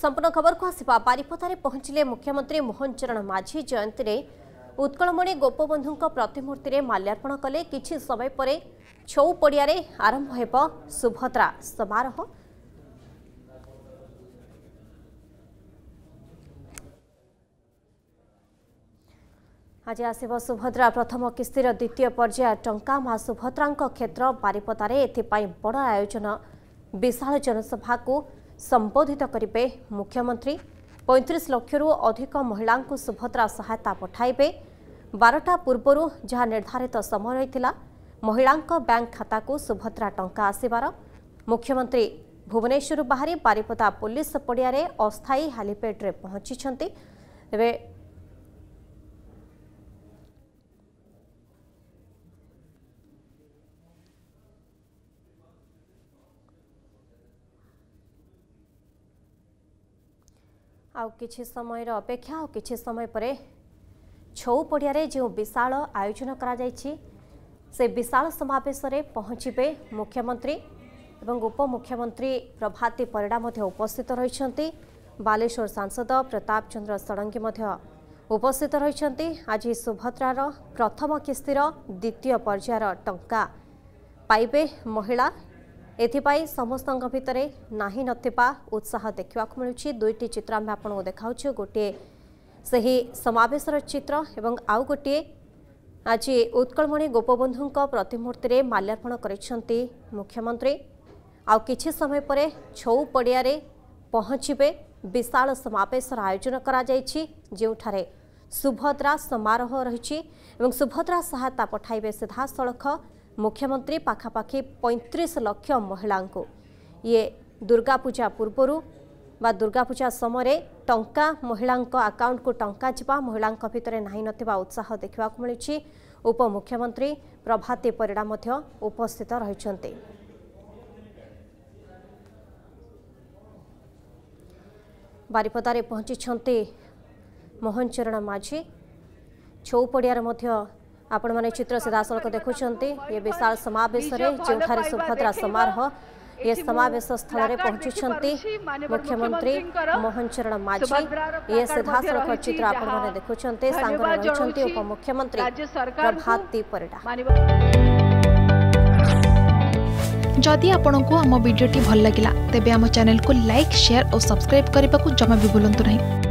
ସମ୍ପୂର୍ଣ୍ଣ ଖବରକୁ ଆସିବା ବାରିପଦାରେ ପହଞ୍ଚିଲେ ମୁଖ୍ୟମନ୍ତ୍ରୀ ମୋହନ ଚରଣ ମାଝୀ ଜୟନ୍ତୀରେ ଉତ୍କଳମଣି ଗୋପବନ୍ଧୁଙ୍କ ପ୍ରତିମୂର୍ତ୍ତିରେ ମାଲ୍ୟାର୍ପଣ କଲେ କିଛି ସମୟ ପରେ ଛଉ ପଡ଼ିଆରେ ଆରମ୍ଭ ହେବ ସୁଭଦ୍ରା ସମାରୋହ ଆଜି ଆସିବ ସୁଭଦ୍ରା ପ୍ରଥମ କିସ୍ତିର ଦ୍ୱିତୀୟ ପର୍ଯ୍ୟାୟ ଟଙ୍କା ମା ସୁଭଦ୍ରାଙ୍କ କ୍ଷେତ୍ର ବାରିପଦାରେ ଏଥିପାଇଁ ବଡ଼ ଆୟୋଜନ ବିଶାଳ ଜନସଭାକୁ ସମ୍ବୋଧିତ କରିବେ ମୁଖ୍ୟମନ୍ତ୍ରୀ ପଇଁତିରିଶ ଲକ୍ଷରୁ ଅଧିକ ମହିଳାଙ୍କୁ ସୁଭଦ୍ରା ସହାୟତା ପଠାଇବେ ବାରଟା ପୂର୍ବରୁ ଯାହା ନିର୍ଦ୍ଧାରିତ ସମୟ ରହିଥିଲା ମହିଳାଙ୍କ ବ୍ୟାଙ୍କ ଖାତାକୁ ସୁଭଦ୍ରା ଟଙ୍କା ଆସିବାର ମୁଖ୍ୟମନ୍ତ୍ରୀ ଭୁବନେଶ୍ୱରରୁ ବାହାରି ବାରିପଦା ପୋଲିସ ପଡ଼ିଆରେ ଅସ୍ଥାୟୀ ହାଲିପ୍ୟାଡ୍ରେ ପହଞ୍ଚିଛନ୍ତି ତେବେ ଆଉ କିଛି ସମୟର ଅପେକ୍ଷା ଆଉ କିଛି ସମୟ ପରେ ଛଉ ପଡ଼ିଆରେ ଯେଉଁ ବିଶାଳ ଆୟୋଜନ କରାଯାଇଛି ସେ ବିଶାଳ ସମାବେଶରେ ପହଞ୍ଚିବେ ମୁଖ୍ୟମନ୍ତ୍ରୀ ଏବଂ ଉପମୁଖ୍ୟମନ୍ତ୍ରୀ ପ୍ରଭାତୀ ପରିଡ଼ା ମଧ୍ୟ ଉପସ୍ଥିତ ରହିଛନ୍ତି ବାଲେଶ୍ୱର ସାଂସଦ ପ୍ରତାପ ଚନ୍ଦ୍ର ଷଡ଼ଙ୍ଗୀ ମଧ୍ୟ ଉପସ୍ଥିତ ରହିଛନ୍ତି ଆଜି ସୁଭଦ୍ରାର ପ୍ରଥମ କିସ୍ତିର ଦ୍ୱିତୀୟ ପର୍ଯ୍ୟାୟର ଟଙ୍କା ପାଇବେ ମହିଳା ଏଥିପାଇଁ ସମସ୍ତଙ୍କ ଭିତରେ ନାହିଁ ନଥିବା ଉତ୍ସାହ ଦେଖିବାକୁ ମିଳୁଛି ଦୁଇଟି ଚିତ୍ର ଆମେ ଆପଣଙ୍କୁ ଦେଖାଉଛୁ ଗୋଟିଏ ସେହି ସମାବେଶର ଚିତ୍ର ଏବଂ ଆଉ ଗୋଟିଏ ଆଜି ଉତ୍କଳମଣି ଗୋପବନ୍ଧୁଙ୍କ ପ୍ରତିମୂର୍ତ୍ତିରେ ମାଲ୍ୟାର୍ପଣ କରିଛନ୍ତି ମୁଖ୍ୟମନ୍ତ୍ରୀ ଆଉ କିଛି ସମୟ ପରେ ଛଉ ପଡ଼ିଆରେ ପହଞ୍ଚିବେ ବିଶାଳ ସମାବେଶର ଆୟୋଜନ କରାଯାଇଛି ଯେଉଁଠାରେ ସୁଭଦ୍ରା ସମାରୋହ ରହିଛି ଏବଂ ସୁଭଦ୍ରା ସହାୟତା ପଠାଇବେ ସିଧାସଳଖ ମୁଖ୍ୟମନ୍ତ୍ରୀ ପାଖାପାଖି ପଇଁତିରିଶ ଲକ୍ଷ ମହିଳାଙ୍କୁ ଇଏ ଦୁର୍ଗାପୂଜା ପୂର୍ବରୁ ବା ଦୁର୍ଗାପୂଜା ସମୟରେ ଟଙ୍କା ମହିଳାଙ୍କ ଆକାଉଣ୍ଟକୁ ଟଙ୍କା ଯିବା ମହିଳାଙ୍କ ଭିତରେ ନାହିଁ ନଥିବା ଉତ୍ସାହ ଦେଖିବାକୁ ମିଳିଛି ଉପମୁଖ୍ୟମନ୍ତ୍ରୀ ପ୍ରଭାତୀ ପରିଡ଼ା ମଧ୍ୟ ଉପସ୍ଥିତ ରହିଛନ୍ତି ବାରିପଦାରେ ପହଞ୍ଚିଛନ୍ତି ମୋହନ ଚରଣ ମାଝୀ ଛଉ ପଡ଼ିଆରେ ମଧ୍ୟ ଆପଣମାନେ ଚିତ୍ର ସିଧାସଳଖ ଦେଖୁଛନ୍ତି ଏ ବିଶାଳ ସମାବେଶରେ ଯେଉଁଠାରେ ସୁଭଦ୍ରା ସମାରୋହ ଏ ସମାବେଶ ସ୍ଥଳରେ ପହଞ୍ଚୁଛନ୍ତି ମୁଖ୍ୟମନ୍ତ୍ରୀ ମୋହନ ଚରଣ ମାଝୀ ଏ ସିଧାସଳଖ ଚିତ୍ର ଆପଣମାନେ ଦେଖୁଛନ୍ତି ସାଙ୍ଗରେ ରହିଛନ୍ତି ଉପମୁଖ୍ୟମନ୍ତ୍ରୀ ପ୍ରଭାତୀ ପରିଡ଼ା ଯଦି ଆପଣଙ୍କୁ ଆମ ଭିଡ଼ିଓଟି ଭଲ ଲାଗିଲା ତେବେ ଆମ ଚ୍ୟାନେଲକୁ ଲାଇକ୍ ସେୟାର ଓ ସବସ୍କ୍ରାଇବ୍ କରିବାକୁ ଜମା ବି ଭୁଲନ୍ତୁ ନାହିଁ